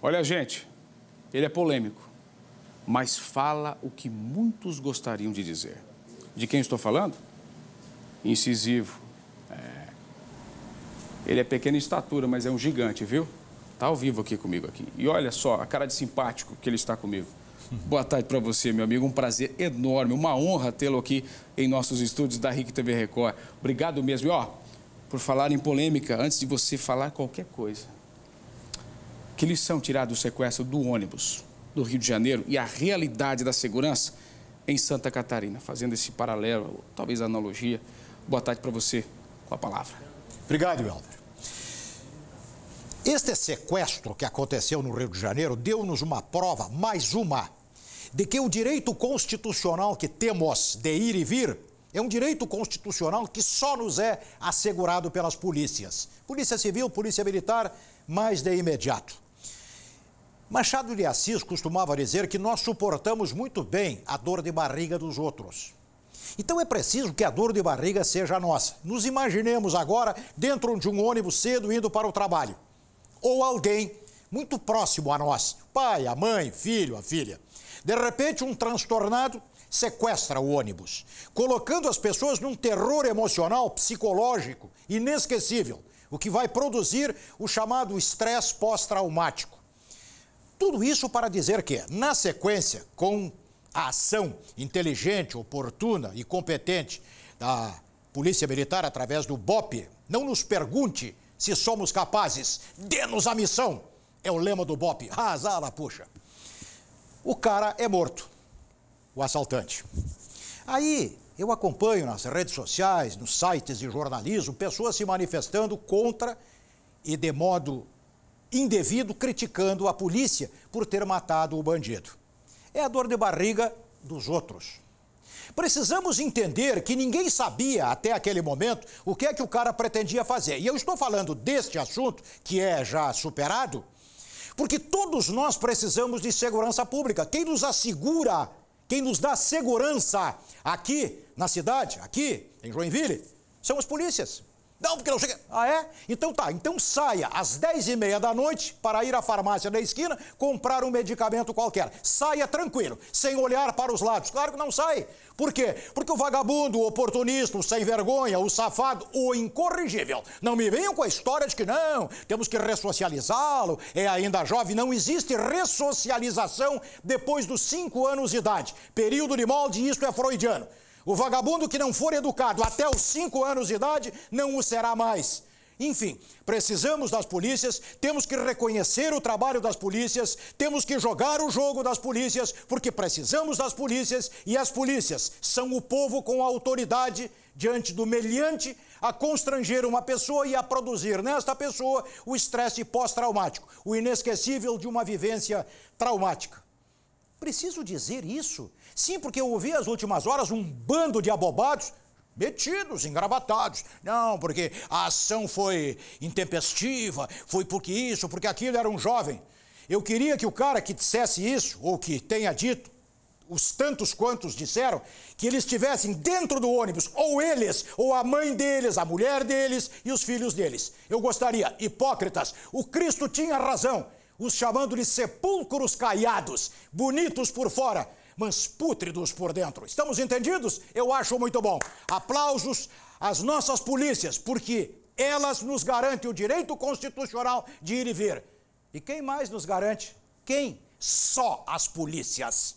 Olha, gente, ele é polêmico, mas fala o que muitos gostariam de dizer. De quem estou falando? Incisivo. É. Ele é pequena em estatura, mas é um gigante, viu? Está ao vivo aqui comigo aqui. E olha só a cara de simpático que ele está comigo. Boa tarde para você, meu amigo. Um prazer enorme, uma honra tê-lo aqui em nossos estúdios da RIC TV Record. Obrigado mesmo. E, ó, por falar em polêmica, antes de você falar qualquer coisa, que eles são tirados do sequestro do ônibus do Rio de Janeiro e a realidade da segurança em Santa Catarina. Fazendo esse paralelo, talvez analogia. Boa tarde para você com a palavra. Obrigado, Elvio. Este sequestro que aconteceu no Rio de Janeiro deu-nos uma prova, mais uma, de que o direito constitucional que temos de ir e vir é um direito constitucional que só nos é assegurado pelas polícias. Polícia Civil, Polícia Militar, mais de imediato. Machado de Assis costumava dizer que nós suportamos muito bem a dor de barriga dos outros. Então é preciso que a dor de barriga seja nossa. Nos imaginemos agora dentro de um ônibus cedo indo para o trabalho. Ou alguém muito próximo a nós, pai, a mãe, filho, a filha. De repente, um transtornado sequestra o ônibus, colocando as pessoas num terror emocional, psicológico, inesquecível, o que vai produzir o chamado estresse pós-traumático. Tudo isso para dizer que, na sequência, com a ação inteligente, oportuna e competente da Polícia Militar através do BOP, não nos pergunte se somos capazes, dê-nos a missão. É o lema do BOP. Razala, puxa. O cara é morto, o assaltante. Aí eu acompanho nas redes sociais, nos sites de jornalismo, pessoas se manifestando contra e de modo indevido criticando a polícia por ter matado o bandido. É a dor de barriga dos outros. Precisamos entender que ninguém sabia até aquele momento o que é que o cara pretendia fazer. E eu estou falando deste assunto, que é já superado, porque todos nós precisamos de segurança pública. Quem nos assegura, quem nos dá segurança aqui na cidade, aqui em Joinville, são as polícias. Não, porque não chega. Ah, é? Então tá, então saia às 10 e meia da noite para ir à farmácia da esquina comprar um medicamento qualquer. Saia tranquilo, sem olhar para os lados. Claro que não sai. Por quê? Porque o vagabundo, o oportunista, o sem vergonha, o safado, o incorrigível. Não me venham com a história de que não, temos que ressocializá-lo, é ainda jovem. Não existe ressocialização depois dos 5 anos de idade. Período de molde, isso é freudiano. O vagabundo que não for educado até os cinco anos de idade não o será mais. Enfim, precisamos das polícias, temos que reconhecer o trabalho das polícias, temos que jogar o jogo das polícias, porque precisamos das polícias e as polícias são o povo com autoridade diante do meliante a constranger uma pessoa e a produzir nesta pessoa o estresse pós-traumático, o inesquecível de uma vivência traumática. Preciso dizer isso? Sim, porque eu ouvi as últimas horas um bando de abobados metidos, engravatados. Não, porque a ação foi intempestiva, foi porque isso, porque aquilo era um jovem. Eu queria que o cara que dissesse isso, ou que tenha dito, os tantos quantos disseram, que eles estivessem dentro do ônibus, ou eles, ou a mãe deles, a mulher deles e os filhos deles. Eu gostaria, hipócritas, o Cristo tinha razão os chamando-lhe sepulcros caiados, bonitos por fora, mas pútridos por dentro. Estamos entendidos? Eu acho muito bom. Aplausos às nossas polícias, porque elas nos garantem o direito constitucional de ir e vir. E quem mais nos garante? Quem? Só as polícias.